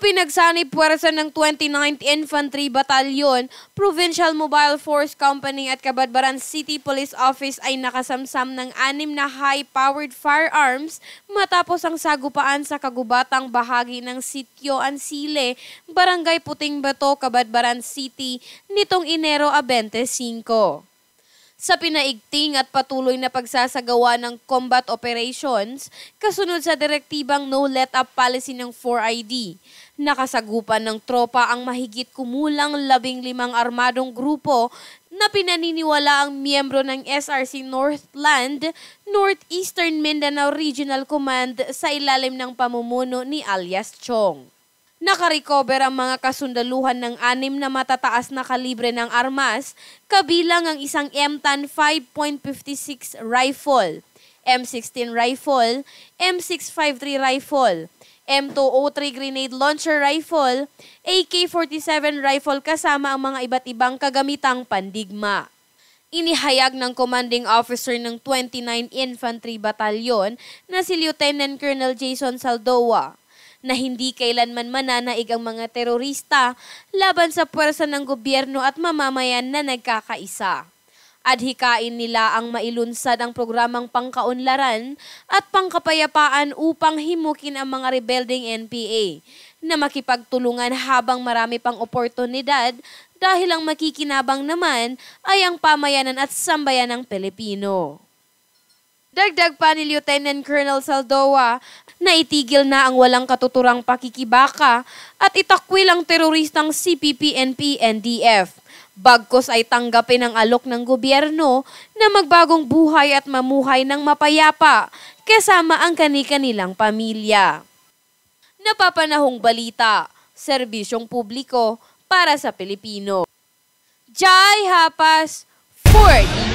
pinagsanib puwersa ng 29th Infantry Battalion, Provincial Mobile Force Company at Kabadbaran City Police Office ay nakasamsam ng anim na high-powered firearms matapos ang sagupaan sa kagubatang bahagi ng Sityo Ansile, Barangay Puting Bato, Kabadbaran City nitong Enero 25 sa pinaigting at patuloy na pagsasagawa ng combat operations kasunod sa direktibang no let-up policy ng 4ID. Nakasagupan ng tropa ang mahigit kumulang labing limang armadong grupo na pinaniniwala ang miyembro ng SRC Northland, Northeastern Mindanao Regional Command sa ilalim ng pamumuno ni alias Chong. Nakarecover ang mga kasundaluhan ng anim na matataas na kalibre ng armas, kabilang ang isang m MTAN 5.56 rifle, M16 rifle, M653 rifle, M203 grenade launcher rifle, AK-47 rifle kasama ang mga iba't ibang kagamitang pandigma. Inihayag ng commanding officer ng 29 Infantry Battalion na si Lieutenant Colonel Jason Saldoa na hindi kailanman mananaig ang mga terorista laban sa puwersa ng gobyerno at mamamayan na nagkakaisa. Adhikain nila ang mailunsad ang programang pangkaunlaran at pangkapayapaan upang himukin ang mga rebelding NPA na makipagtulungan habang marami pang oportunidad dahil ang makikinabang naman ay ang pamayanan at sambayan ng Pilipino. Dagdag pa ni Lieutenant Colonel Saldoa naitigil na ang walang katuturang pakikibaka at itakwil ang teroristang CPP-NP-NDF. Bagkos ay tanggapin ang alok ng gobyerno na magbagong buhay at mamuhay ng mapayapa kasama ang kani-kanilang pamilya. Napapanahong balita, serbisyong publiko para sa Pilipino. Jai Hapas 40!